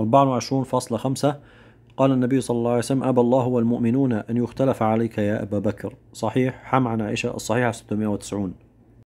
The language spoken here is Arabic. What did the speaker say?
24.5 قال النبي صلى الله عليه وسلم أبى الله والمؤمنون أن يختلف عليك يا أبا بكر صحيح حم عن عائشة الصحيحة 690